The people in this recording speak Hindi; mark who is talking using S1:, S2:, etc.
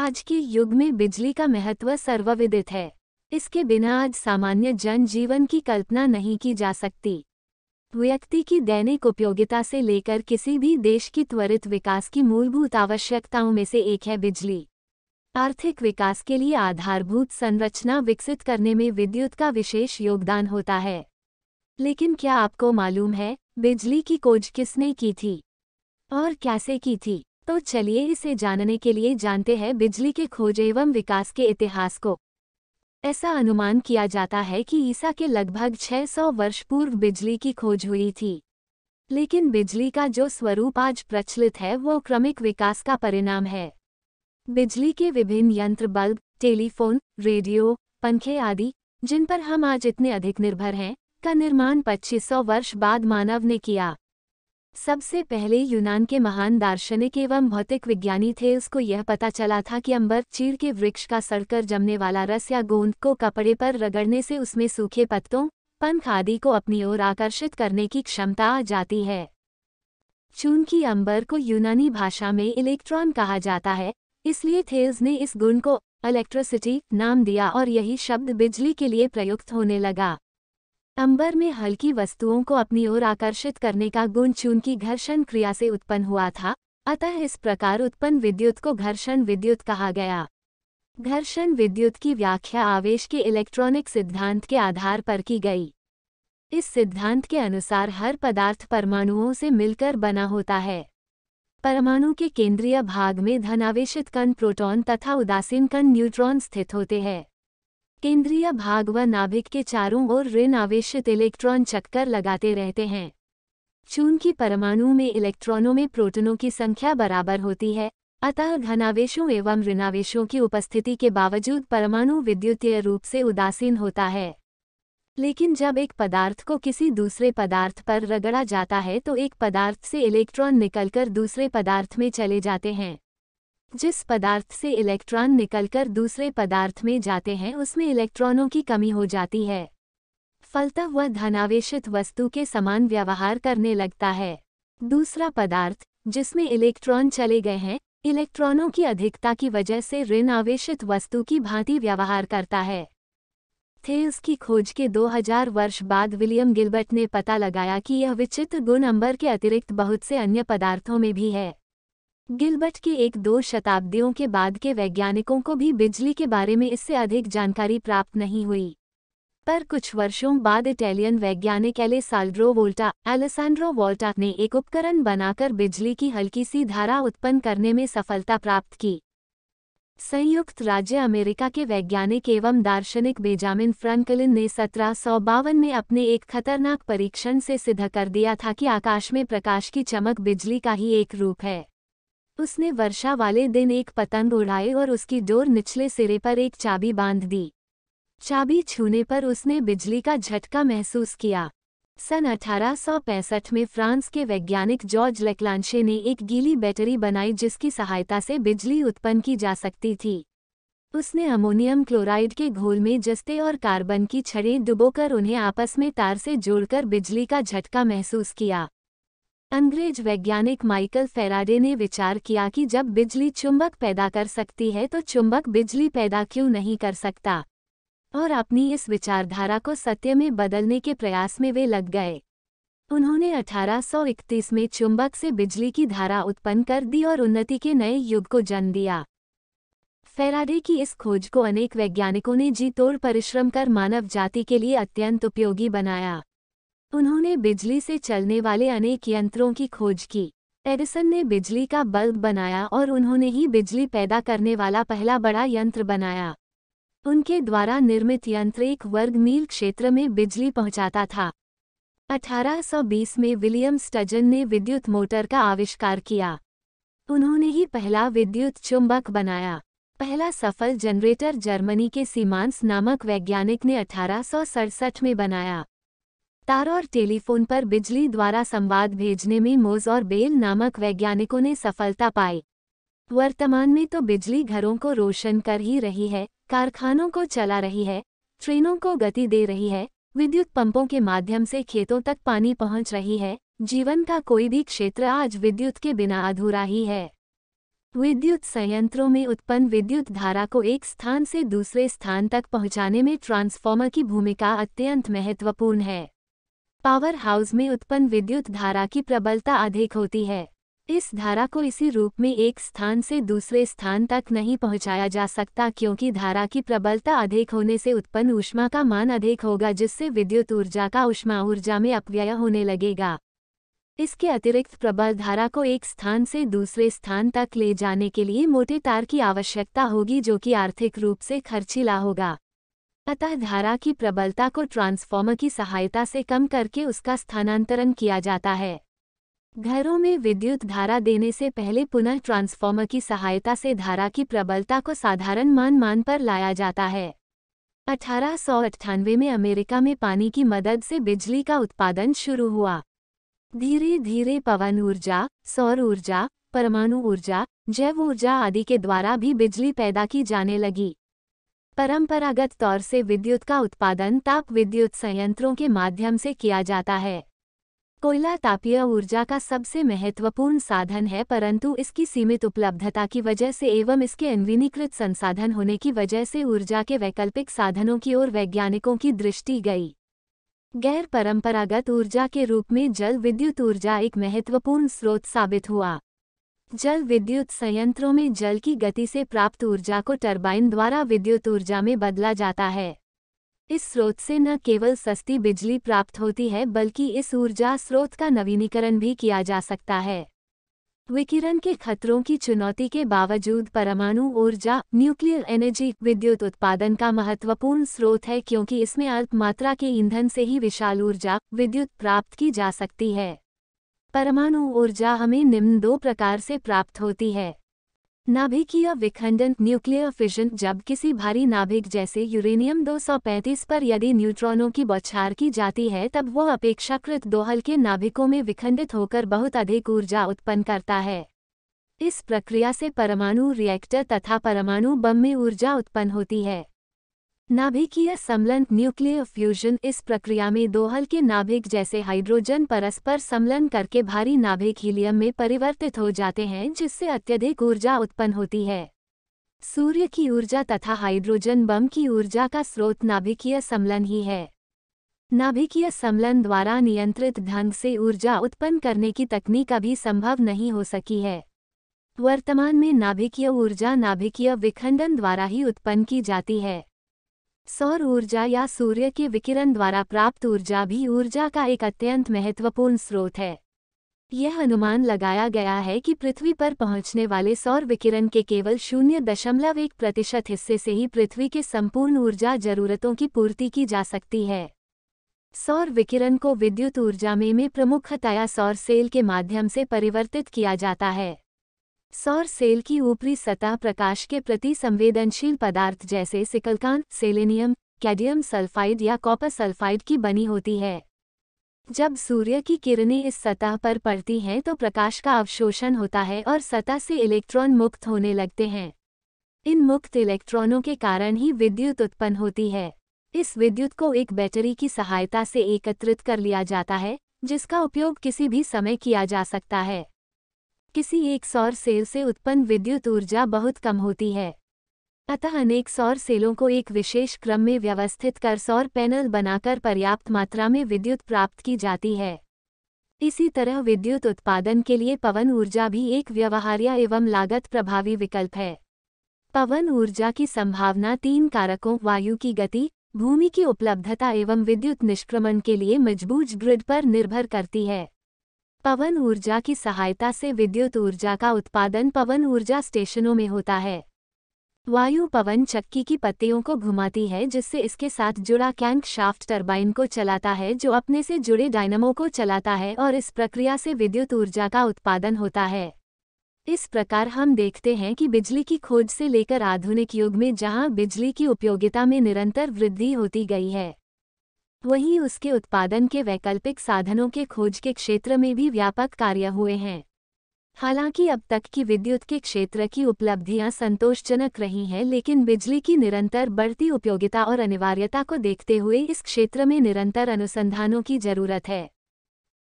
S1: आज के युग में बिजली का महत्व सर्वविदित है इसके बिना आज सामान्य जनजीवन की कल्पना नहीं की जा सकती व्यक्ति की दैनिक उपयोगिता से लेकर किसी भी देश की त्वरित विकास की मूलभूत आवश्यकताओं में से एक है बिजली आर्थिक विकास के लिए आधारभूत संरचना विकसित करने में विद्युत का विशेष योगदान होता है लेकिन क्या आपको मालूम है बिजली की खोज किसने की थी और कैसे की थी तो चलिए इसे जानने के लिए जानते हैं बिजली के खोज एवं विकास के इतिहास को ऐसा अनुमान किया जाता है कि ईसा के लगभग 600 वर्ष पूर्व बिजली की खोज हुई थी लेकिन बिजली का जो स्वरूप आज प्रचलित है वो क्रमिक विकास का परिणाम है बिजली के विभिन्न यंत्र बल्ब टेलीफोन रेडियो पंखे आदि जिन पर हम आज इतने अधिक निर्भर हैं का निर्माण 2500 वर्ष बाद मानव ने किया सबसे पहले यूनान के महान दार्शनिक एवं भौतिक विज्ञानी थे उसको यह पता चला था कि अंबर चीड़ के वृक्ष का सड़कर जमने वाला रस या गोंद को कपड़े पर रगड़ने से उसमें सूखे पत्तों पंख आदि को अपनी ओर आकर्षित करने की क्षमता आ जाती है चूंकि अंबर को यूनानी भाषा में इलेक्ट्रॉन कहा जाता है इसलिए थेल्स ने इस गुण को इलेक्ट्रिसिटी नाम दिया और यही शब्द बिजली के लिए प्रयुक्त होने लगा अंबर में हल्की वस्तुओं को अपनी ओर आकर्षित करने का गुण चून की घर्षण क्रिया से उत्पन्न हुआ था अतः इस प्रकार उत्पन्न विद्युत को घर्षण विद्युत कहा गया घर्षण विद्युत की व्याख्या आवेश के इलेक्ट्रॉनिक सिद्धांत के आधार पर की गई इस सिद्धांत के अनुसार हर पदार्थ परमाणुओं से मिलकर बना होता है परमाणु के केंद्रीय भाग में धनावेशित कण प्रोटॉन तथा उदासीन कण न्यूट्रॉन स्थित होते हैं केंद्रीय भाग व नाभिक के चारों ओर ऋण आवेशित इलेक्ट्रॉन चक्कर लगाते रहते हैं चून की परमाणु में इलेक्ट्रॉनों में प्रोटोनों की संख्या बराबर होती है अतः घनावेशों एवं ऋणावेशों की उपस्थिति के बावजूद परमाणु विद्युतीय रूप से उदासीन होता है लेकिन जब एक पदार्थ को किसी दूसरे पदार्थ पर रगड़ा जाता है तो एक पदार्थ से इलेक्ट्रॉन निकलकर दूसरे पदार्थ में चले जाते हैं जिस पदार्थ से इलेक्ट्रॉन निकलकर दूसरे पदार्थ में जाते हैं उसमें इलेक्ट्रॉनों की कमी हो जाती है फलतः वह धनावेशित वस्तु के समान व्यवहार करने लगता है दूसरा पदार्थ जिसमें इलेक्ट्रॉन चले गए हैं इलेक्ट्रॉनों की अधिकता की वजह से ऋण आवेशित वस्तु की भांति व्यवहार करता है थेल्स की खोज के 2000 वर्ष बाद विलियम गिलबर्ट ने पता लगाया कि यह विचित्र गुण अंबर के अतिरिक्त बहुत से अन्य पदार्थों में भी है गिलबट के एक दो शताब्दियों के बाद के वैज्ञानिकों को भी बिजली के बारे में इससे अधिक जानकारी प्राप्त नहीं हुई पर कुछ वर्षों बाद इटालियन वैज्ञानिक एलेसाल्ड्रो वोल्टा एलेसान्ड्रो वोल्टा ने एक उपकरण बनाकर बिजली की हल्की सी धारा उत्पन्न करने में सफलता प्राप्त की संयुक्त राज्य अमेरिका के वैज्ञानिक एवं दार्शनिक बेजामिन फ्रैंकलिन ने सत्रह में अपने एक खतरनाक परीक्षण से सिद्ध कर दिया था कि आकाश में प्रकाश की चमक बिजली का ही एक रूप है उसने वर्षा वाले दिन एक पतंग उड़ाए और उसकी डोर निचले सिरे पर एक चाबी बांध दी चाबी छूने पर उसने बिजली का झटका महसूस किया सन 1865 में फ्रांस के वैज्ञानिक जॉर्ज लेक्लांशे ने एक गीली बैटरी बनाई जिसकी सहायता से बिजली उत्पन्न की जा सकती थी उसने अमोनियम क्लोराइड के घोल में जस्ते और कार्बन की छड़ें डुबोकर उन्हें आपस में तार से जोड़कर बिजली का झटका महसूस किया अंग्रेज वैज्ञानिक माइकल फेराडे ने विचार किया कि जब बिजली चुंबक पैदा कर सकती है तो चुंबक बिजली पैदा क्यों नहीं कर सकता और अपनी इस विचारधारा को सत्य में बदलने के प्रयास में वे लग गए उन्होंने 1831 में चुंबक से बिजली की धारा उत्पन्न कर दी और उन्नति के नए युग को जन्म दिया फेराडे की इस खोज को अनेक वैज्ञानिकों ने जी तोड़ परिश्रम कर मानव जाति के लिए अत्यंत उपयोगी बनाया उन्होंने बिजली से चलने वाले अनेक यंत्रों की खोज की एडिसन ने बिजली का बल्ब बनाया और उन्होंने ही बिजली पैदा करने वाला पहला बड़ा यंत्र बनाया उनके द्वारा निर्मित यंत्र एक वर्ग मील क्षेत्र में बिजली पहुंचाता था 1820 में विलियम स्टजन ने विद्युत मोटर का आविष्कार किया उन्होंने ही पहला विद्युत चुंबक बनाया पहला सफल जनरेटर जर्मनी के सीमांस नामक वैज्ञानिक ने अठारह में बनाया तार और टेलीफोन पर बिजली द्वारा संवाद भेजने में मोज और बेल नामक वैज्ञानिकों ने सफलता पाई वर्तमान में तो बिजली घरों को रोशन कर ही रही है कारखानों को चला रही है ट्रेनों को गति दे रही है विद्युत पंपों के माध्यम से खेतों तक पानी पहुंच रही है जीवन का कोई भी क्षेत्र आज विद्युत के बिना अधूरा ही है विद्युत संयंत्रों में उत्पन्न विद्युत धारा को एक स्थान से दूसरे स्थान तक पहुंचाने में ट्रांसफॉर्मर की भूमिका अत्यंत महत्वपूर्ण है पावर हाउस में उत्पन्न विद्युत धारा की प्रबलता अधिक होती है इस धारा को इसी रूप में एक स्थान से दूसरे स्थान तक नहीं पहुंचाया जा सकता क्योंकि धारा की प्रबलता अधिक होने से उत्पन्न ऊष्मा का मान अधिक होगा जिससे विद्युत ऊर्जा का ऊष्मा ऊर्जा में अपव्यय होने लगेगा इसके अतिरिक्त प्रबल धारा को एक स्थान से दूसरे स्थान तक ले जाने के लिए मोटे तार की आवश्यकता होगी जो कि आर्थिक रूप से खर्चीला होगा अतः धारा की प्रबलता को ट्रांसफॉर्मर की सहायता से कम करके उसका स्थानांतरण किया जाता है घरों में विद्युत धारा देने से पहले पुनः ट्रांसफॉर्मर की सहायता से धारा की प्रबलता को साधारण मान मान पर लाया जाता है अठारह में अमेरिका में पानी की मदद से बिजली का उत्पादन शुरू हुआ धीरे धीरे पवन ऊर्जा सौर ऊर्जा परमाणु ऊर्जा जैव ऊर्जा आदि के द्वारा भी बिजली पैदा की जाने लगी परंपरागत तौर से विद्युत का उत्पादन ताप विद्युत संयंत्रों के माध्यम से किया जाता है कोयला तापीय ऊर्जा का सबसे महत्वपूर्ण साधन है परंतु इसकी सीमित उपलब्धता की वजह से एवं इसके अनवीनीकृत संसाधन होने की वजह से ऊर्जा के वैकल्पिक साधनों की ओर वैज्ञानिकों की दृष्टि गई गैर परंपरागत ऊर्जा के रूप में जल विद्युत ऊर्जा एक महत्वपूर्ण स्रोत साबित हुआ जल विद्युत संयंत्रों में जल की गति से प्राप्त ऊर्जा को टरबाइन द्वारा विद्युत ऊर्जा में बदला जाता है इस स्रोत से न केवल सस्ती बिजली प्राप्त होती है बल्कि इस ऊर्जा स्रोत का नवीनीकरण भी किया जा सकता है विकिरण के खतरों की चुनौती के बावजूद परमाणु ऊर्जा न्यूक्लियर एनर्जी विद्युत उत्पादन का महत्वपूर्ण स्रोत है क्योंकि इसमें अल्प मात्रा के ईंधन से ही विशाल ऊर्जा विद्युत प्राप्त की जा सकती है परमाणु ऊर्जा हमें निम्न दो प्रकार से प्राप्त होती है नाभिकीय विखंडन न्यूक्लियर फिशन जब किसी भारी नाभिक जैसे यूरेनियम 235 पर यदि न्यूट्रॉनों की बौछार की जाती है तब वह अपेक्षाकृत दोहल के नाभिकों में विखंडित होकर बहुत अधिक ऊर्जा उत्पन्न करता है इस प्रक्रिया से परमाणु रिएक्टर तथा परमाणु बम में ऊर्जा उत्पन्न होती है नाभिकीय समलन न्यूक्लियर फ्यूजन इस प्रक्रिया में दो हल्के नाभिक जैसे हाइड्रोजन परस्पर समलन करके भारी नाभिक हीलियम में परिवर्तित हो जाते हैं जिससे अत्यधिक ऊर्जा उत्पन्न होती है सूर्य की ऊर्जा तथा हाइड्रोजन बम की ऊर्जा का स्रोत नाभिकीय समलन ही है नाभिकीय समलन द्वारा नियंत्रित ढंग से ऊर्जा उत्पन्न करने की तकनीक अभी संभव नहीं हो सकी है वर्तमान में नाभिकीय ऊर्जा नाभिकीय विखंडन द्वारा ही उत्पन्न की जाती है सौर ऊर्जा या सूर्य के विकिरण द्वारा प्राप्त ऊर्जा भी ऊर्जा का एक अत्यंत महत्वपूर्ण स्रोत है यह अनुमान लगाया गया है कि पृथ्वी पर पहुंचने वाले सौर विकिरण के केवल शून्य दशमलव एक प्रतिशत हिस्से से ही पृथ्वी के संपूर्ण ऊर्जा जरूरतों की पूर्ति की जा सकती है सौर विकिरण को विद्युत ऊर्जा में, में प्रमुखतया सौर सेल के माध्यम से परिवर्तित किया जाता है सौर सेल की ऊपरी सतह प्रकाश के प्रति संवेदनशील पदार्थ जैसे सिकलकान सेलेनियम कैडियम सल्फाइड या कॉपर सल्फाइड की बनी होती है जब सूर्य की किरणें इस सतह पर पड़ती हैं तो प्रकाश का अवशोषण होता है और सतह से इलेक्ट्रॉन मुक्त होने लगते हैं इन मुक्त इलेक्ट्रॉनों के कारण ही विद्युत उत्पन्न होती है इस विद्युत को एक बैटरी की सहायता से एकत्रित कर लिया जाता है जिसका उपयोग किसी भी समय किया जा सकता है किसी एक सौर सेल से उत्पन्न विद्युत ऊर्जा बहुत कम होती है अतः अनेक सौर सेलों को एक विशेष क्रम में व्यवस्थित कर सौर पैनल बनाकर पर्याप्त मात्रा में विद्युत प्राप्त की जाती है इसी तरह विद्युत उत्पादन के लिए पवन ऊर्जा भी एक व्यवहार्य एवं लागत प्रभावी विकल्प है पवन ऊर्जा की संभावना तीन कारकों वायु की गति भूमि की उपलब्धता एवं विद्युत निष्क्रमण के लिए मजबूत ग्रिड पर निर्भर करती है पवन ऊर्जा की सहायता से विद्युत ऊर्जा का उत्पादन पवन ऊर्जा स्टेशनों में होता है वायु पवन चक्की की पत्तियों को घुमाती है जिससे इसके साथ जुड़ा कैंक शाफ्ट टर्बाइन को चलाता है जो अपने से जुड़े डायनमो को चलाता है और इस प्रक्रिया से विद्युत ऊर्जा का उत्पादन होता है इस प्रकार हम देखते हैं कि बिजली की खोज से लेकर आधुनिक युग में जहां बिजली की उपयोगिता में निरंतर वृद्धि होती गई है वहीं उसके उत्पादन के वैकल्पिक साधनों के खोज के क्षेत्र में भी व्यापक कार्य हुए हैं हालांकि अब तक की विद्युत के क्षेत्र की उपलब्धियां संतोषजनक रही हैं लेकिन बिजली की निरंतर बढ़ती उपयोगिता और अनिवार्यता को देखते हुए इस क्षेत्र में निरंतर अनुसंधानों की जरूरत है